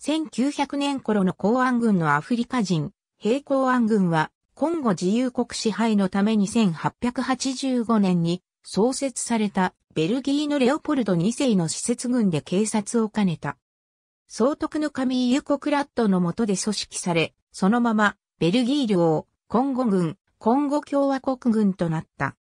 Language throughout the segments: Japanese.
1900年頃の公安軍のアフリカ人、平公安軍は、コンゴ自由国支配のために1885年に創設されたベルギーのレオポルド2世の施設軍で警察を兼ねた。総督の神イユコクラットの下で組織され、そのままベルギー領、コンゴ軍、コンゴ共和国軍となった。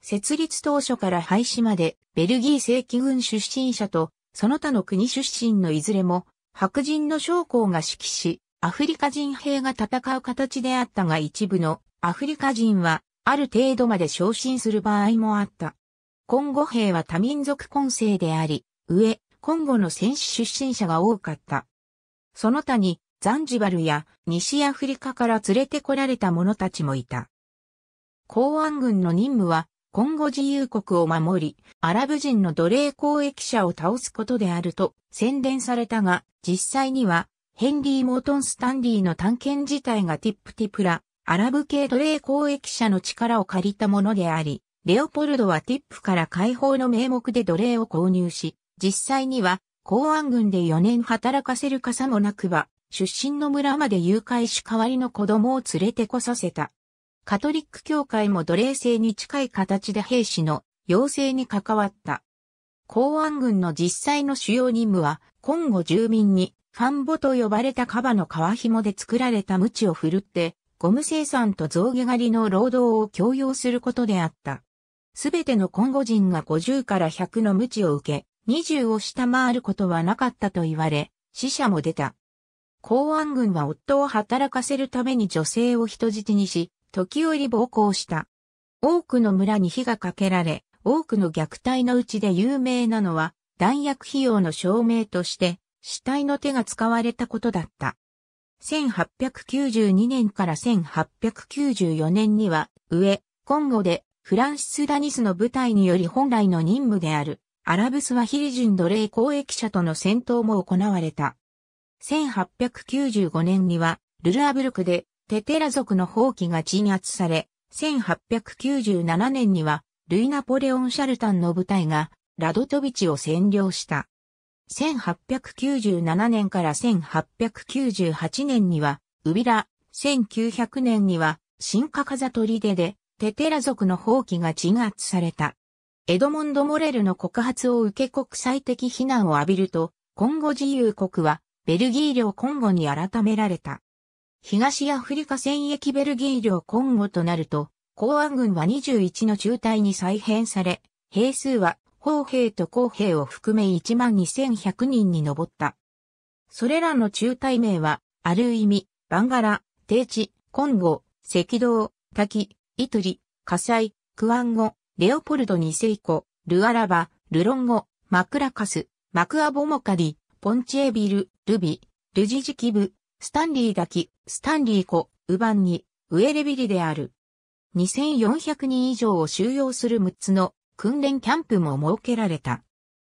設立当初から廃止までベルギー正規軍出身者とその他の国出身のいずれも白人の将校が指揮し、アフリカ人兵が戦う形であったが一部のアフリカ人はある程度まで昇進する場合もあった。今後兵は多民族混成であり、上、今後の戦士出身者が多かった。その他に、ザンジバルや西アフリカから連れてこられた者たちもいた。公安軍の任務は今後自由国を守り、アラブ人の奴隷交易者を倒すことであると宣伝されたが、実際には、ヘンリー・モートン・スタンリーの探検自体がティップティプラ、アラブ系奴隷交易者の力を借りたものであり、レオポルドはティップから解放の名目で奴隷を購入し、実際には、公安軍で4年働かせる傘もなくば、出身の村まで誘拐し代わりの子供を連れてこさせた。カトリック教会も奴隷制に近い形で兵士の養成に関わった。公安軍の実際の主要任務は、今後住民にファンボと呼ばれたカバの皮紐で作られた鞭を振るって、ゴム生産と象牙狩りの労働を強要することであった。すべての今後人が50から100の鞭を受け、20を下回ることはなかったと言われ、死者も出た。公安軍は夫を働かせるために女性を人質にし、時折暴行した。多くの村に火がかけられ、多くの虐待のうちで有名なのは、弾薬費用の証明として、死体の手が使われたことだった。1892年から1894年には、上、コンゴで、フランシス・ダニスの部隊により本来の任務である、アラブスワヒリ人奴隷交易者との戦闘も行われた。1895年には、ルルアブルクでテテラ族の放棄が鎮圧され、1897年には、ルイ・ナポレオン・シャルタンの部隊が、ラドトビチを占領した。1897年から1898年には、ウビラ、1900年には、新カカザトリデで、テテラ族の放棄が鎮圧された。エドモンド・モレルの告発を受け国際的非難を浴びると、今後自由国は、ベルギー領今後に改められた。東アフリカ戦役ベルギー領コンゴとなると、公安軍は21の中隊に再編され、兵数は砲兵と工兵を含め12,100人に上った。それらの中隊名は、ある意味、バンガラ、低地、コンゴ、赤道、滝、イトリ、火災、クアンゴ、レオポルドセ世コ、ルアラバ、ルロンゴ、マクラカス、マクアボモカリ、ポンチエビル、ルビ、ルジジキブ、スタンリー滝、スタンリー湖、ウバンに、ウエレビリである。2400人以上を収容する6つの訓練キャンプも設けられた。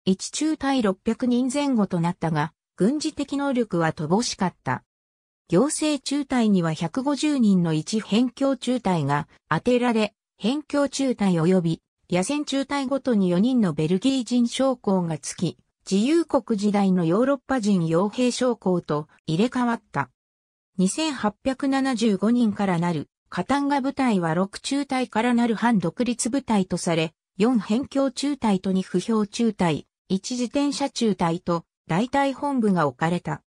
1中隊600人前後となったが、軍事的能力は乏しかった。行政中隊には150人の一辺境中隊が当てられ、辺境中隊及び野戦中隊ごとに4人のベルギー人将校がつき、自由国時代のヨーロッパ人傭兵将校と入れ替わった。2875人からなるカタンガ部隊は6中隊からなる反独立部隊とされ、4辺境中隊と2不評中隊、1自転車中隊と大隊本部が置かれた。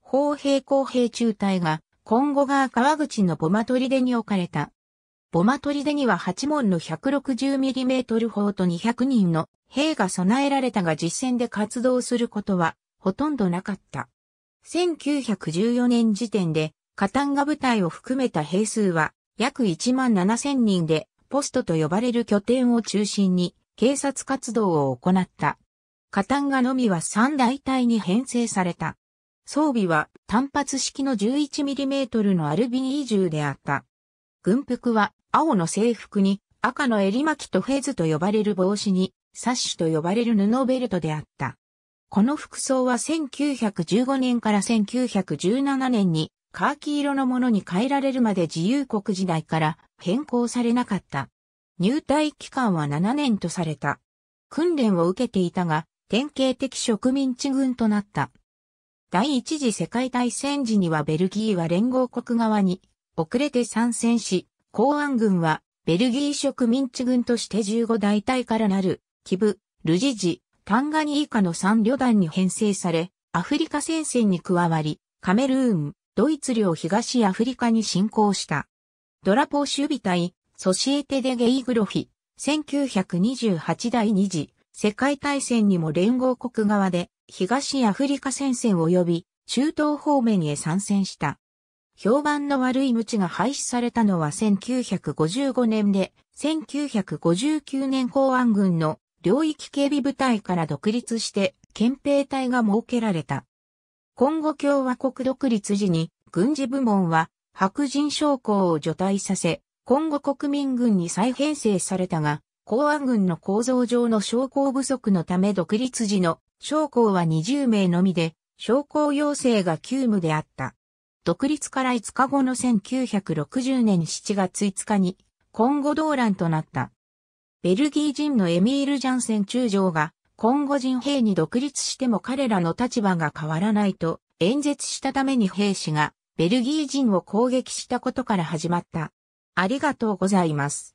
砲兵公兵中隊が、今後が川口のボマ取り出に置かれた。ボマ取り出には8門の 160mm 砲と200人の兵が備えられたが実戦で活動することはほとんどなかった。1914年時点で、カタンガ部隊を含めた兵数は約1万7千人で、ポストと呼ばれる拠点を中心に警察活動を行った。カタンガのみは3大隊に編成された。装備は単発式の 11mm のアルビニー銃であった。軍服は青の制服に赤の襟巻きとフェズと呼ばれる帽子にサッシュと呼ばれる布ベルトであった。この服装は1915年から1917年にカーキ色のものに変えられるまで自由国時代から変更されなかった。入隊期間は7年とされた。訓練を受けていたが、典型的植民地軍となった。第一次世界大戦時にはベルギーは連合国側に遅れて参戦し、公安軍はベルギー植民地軍として15大隊からなるキブ、ルジジ、タンガニ以カの3旅団に編成され、アフリカ戦線に加わり、カメルーン、ドイツ領東アフリカに侵攻した。ドラポー守備隊、ソシエテ・デ・ゲイグロフィ、1928第2次世界大戦にも連合国側で東アフリカ戦線及び中東方面へ参戦した。評判の悪い無知が廃止されたのは1955年で、1959年公安軍の領域警備部隊から独立して憲兵隊が設けられた。今後共和国独立時に軍事部門は白人将校を除隊させ、今後国民軍に再編成されたが、公安軍の構造上の将校不足のため独立時の将校は20名のみで、将校要請が急務であった。独立から5日後の1960年7月5日に、今後動乱となった。ベルギー人のエミール・ジャンセン中将が、今後人兵に独立しても彼らの立場が変わらないと演説したために兵士がベルギー人を攻撃したことから始まった。ありがとうございます。